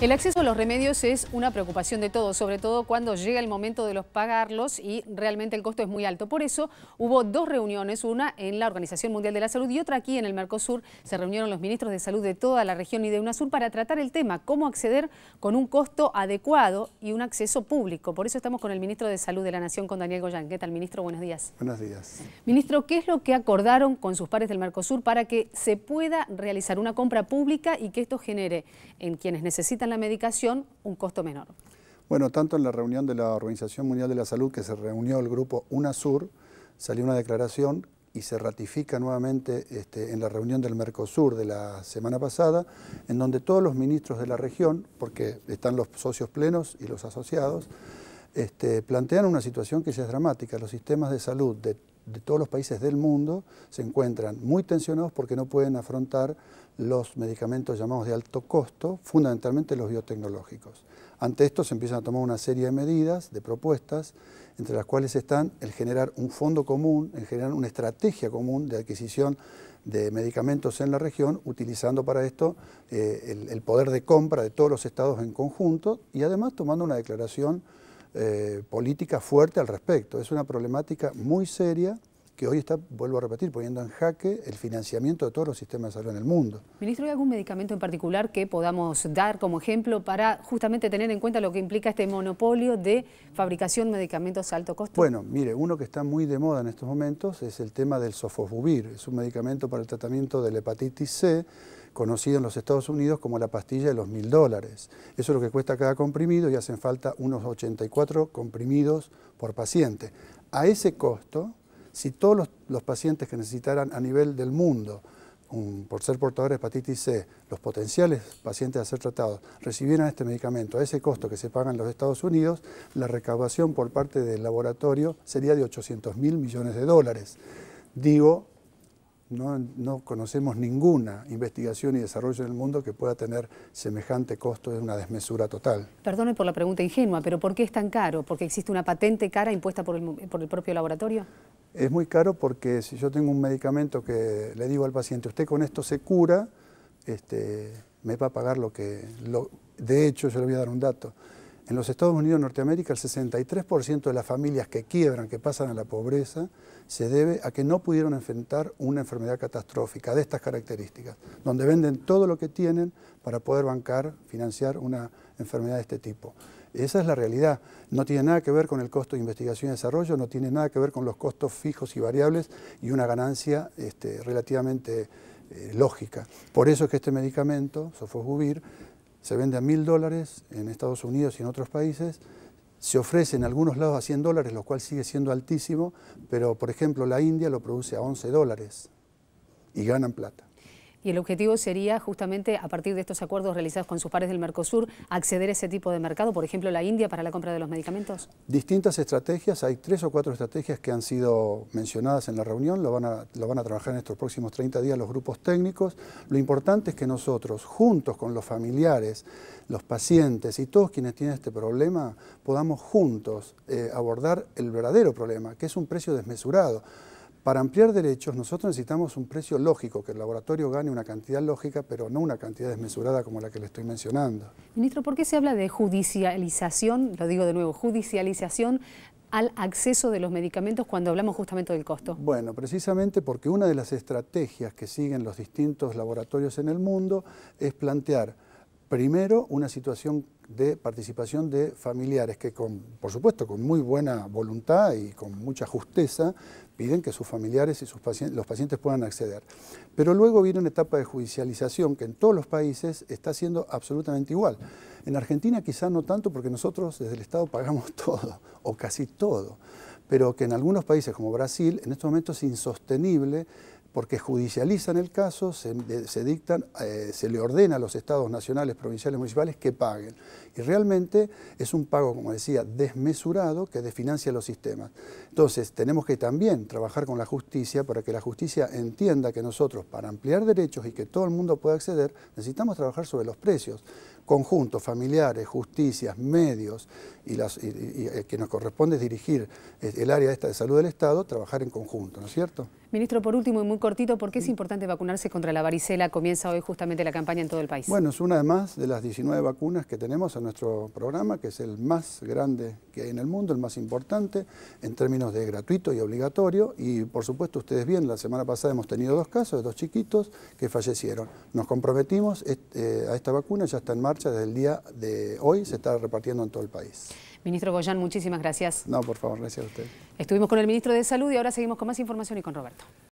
El acceso a los remedios es una preocupación de todos, sobre todo cuando llega el momento de los pagarlos y realmente el costo es muy alto. Por eso hubo dos reuniones, una en la Organización Mundial de la Salud y otra aquí en el Mercosur. Se reunieron los ministros de salud de toda la región y de UNASUR para tratar el tema, cómo acceder con un costo adecuado y un acceso público. Por eso estamos con el ministro de Salud de la Nación, con Daniel Goyan, ¿Qué tal, ministro? Buenos días. Buenos días. Ministro, ¿qué es lo que acordaron con sus pares del Mercosur para que se pueda realizar una compra pública y que esto genere en quienes necesitan la medicación un costo menor. Bueno, tanto en la reunión de la Organización Mundial de la Salud, que se reunió el grupo UNASUR, salió una declaración y se ratifica nuevamente este, en la reunión del Mercosur de la semana pasada, en donde todos los ministros de la región, porque están los socios plenos y los asociados, este, plantean una situación que ya es dramática. Los sistemas de salud de, todos los países del mundo se encuentran muy tensionados porque no pueden afrontar los medicamentos llamados de alto costo, fundamentalmente los biotecnológicos. Ante esto se empiezan a tomar una serie de medidas, de propuestas, entre las cuales están el generar un fondo común, el generar una estrategia común de adquisición de medicamentos en la región, utilizando para esto eh, el poder de compra de todos los estados en conjunto y además tomando una declaración eh, política fuerte al respecto. Es una problemática muy seria que hoy está, vuelvo a repetir, poniendo en jaque el financiamiento de todos los sistemas de salud en el mundo. Ministro, ¿hay algún medicamento en particular que podamos dar como ejemplo para justamente tener en cuenta lo que implica este monopolio de fabricación de medicamentos a alto costo? Bueno, mire, uno que está muy de moda en estos momentos es el tema del sofosbuvir. Es un medicamento para el tratamiento de la hepatitis C, conocido en los Estados Unidos como la pastilla de los mil dólares. Eso es lo que cuesta cada comprimido y hacen falta unos 84 comprimidos por paciente. A ese costo, si todos los, pacientes que necesitaran a nivel del mundo, por ser portadores de hepatitis C, los potenciales pacientes a ser tratados recibieran este medicamento a ese costo que se paga en los Estados Unidos, la recaudación por parte del laboratorio sería de 800 mil millones de dólares. Digo, no, conocemos ninguna investigación y desarrollo en el mundo que pueda tener semejante costo, de una desmesura total. Perdone por la pregunta ingenua, pero ¿por qué es tan caro? ¿Porque existe una patente cara impuesta por el propio laboratorio? Es muy caro porque si yo tengo un medicamento que le digo al paciente, usted con esto se cura, este, me va a pagar lo que... de hecho, yo le voy a dar un dato. En los Estados Unidos Norteamérica, el 63% de las familias que quiebran, que pasan a la pobreza, se debe a que no pudieron enfrentar una enfermedad catastrófica de estas características, donde venden todo lo que tienen para poder bancar, financiar una enfermedad de este tipo. Esa es la realidad. No tiene nada que ver con el costo de investigación y desarrollo, no tiene nada que ver con los costos fijos y variables y una ganancia este, relativamente eh, lógica. Por eso es que este medicamento, sofosbuvir, se vende a mil dólares en Estados Unidos y en otros países, se ofrece en algunos lados a 100 dólares, lo cual sigue siendo altísimo, pero por ejemplo la India lo produce a 11 dólares y ganan plata y el objetivo sería justamente a partir de estos acuerdos realizados con sus pares del Mercosur acceder a ese tipo de mercado, por ejemplo la India para la compra de los medicamentos? Distintas estrategias, hay tres o cuatro estrategias que han sido mencionadas en la reunión, lo van a, lo van a trabajar en estos próximos 30 días los grupos técnicos. Lo importante es que nosotros, juntos con los familiares, los pacientes y todos quienes tienen este problema, podamos juntos eh, abordar el verdadero problema, que es un precio desmesurado. Para ampliar derechos nosotros necesitamos un precio lógico, que el laboratorio gane una cantidad lógica, pero no una cantidad desmesurada como la que le estoy mencionando. Ministro, ¿por qué se habla de judicialización, lo digo de nuevo, judicialización al acceso de los medicamentos cuando hablamos justamente del costo? Bueno, precisamente porque una de las estrategias que siguen los distintos laboratorios en el mundo es plantear primero una situación de participación de familiares que, con, por supuesto, con muy buena voluntad y con mucha justeza, piden que sus familiares y sus pacientes, los pacientes puedan acceder. Pero luego viene una etapa de judicialización que en todos los países está siendo absolutamente igual. En Argentina quizá no tanto porque nosotros desde el Estado pagamos todo, o casi todo, pero que en algunos países como Brasil en estos momentos es insostenible porque judicializan el caso, se, dictan, eh, se le ordena a los estados nacionales, provinciales, municipales que paguen. Y realmente es un pago, como decía, desmesurado que desfinancia los sistemas. Entonces, tenemos que también trabajar con la justicia para que la justicia entienda que nosotros, para ampliar derechos y que todo el mundo pueda acceder, necesitamos trabajar sobre los precios. Conjuntos, familiares, justicias, medios, y, las, eh, que nos corresponde dirigir eh, el área esta de salud del Estado, trabajar en conjunto, ¿no es cierto? Ministro, por último y muy cortito, ¿por qué es importante vacunarse contra la varicela? Comienza hoy justamente la campaña en todo el país. Bueno, es una más de las 19 vacunas que tenemos en nuestro programa, que es el más grande que hay en el mundo, el más importante en términos de gratuito y obligatorio. Y por supuesto, ustedes bien, la semana pasada hemos tenido dos casos de dos chiquitos que fallecieron. Nos comprometimos eh, a esta vacuna, ya está en marcha desde el día de hoy, se está repartiendo en todo el país. Ministro Goyán, muchísimas gracias. No, por favor, gracias a usted. Estuvimos con el Ministro de Salud y ahora seguimos con más información y con Roberto.